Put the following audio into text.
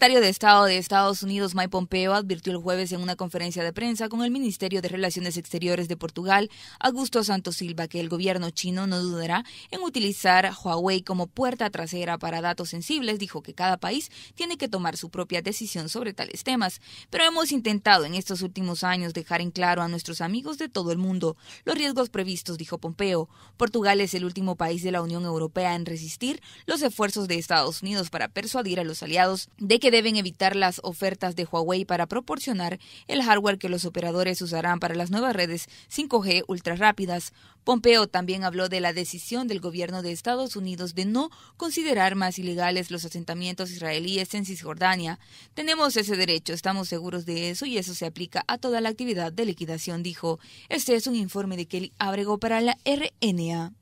secretario de Estado de Estados Unidos, Mike Pompeo, advirtió el jueves en una conferencia de prensa con el Ministerio de Relaciones Exteriores de Portugal, Augusto Santos Silva, que el gobierno chino no dudará en utilizar Huawei como puerta trasera para datos sensibles. Dijo que cada país tiene que tomar su propia decisión sobre tales temas. Pero hemos intentado en estos últimos años dejar en claro a nuestros amigos de todo el mundo los riesgos previstos, dijo Pompeo. Portugal es el último país de la Unión Europea en resistir los esfuerzos de Estados Unidos para persuadir a los aliados de que deben evitar las ofertas de Huawei para proporcionar el hardware que los operadores usarán para las nuevas redes 5G ultrarrápidas. Pompeo también habló de la decisión del gobierno de Estados Unidos de no considerar más ilegales los asentamientos israelíes en Cisjordania. Tenemos ese derecho, estamos seguros de eso y eso se aplica a toda la actividad de liquidación, dijo. Este es un informe de Kelly Abrego para la RNA.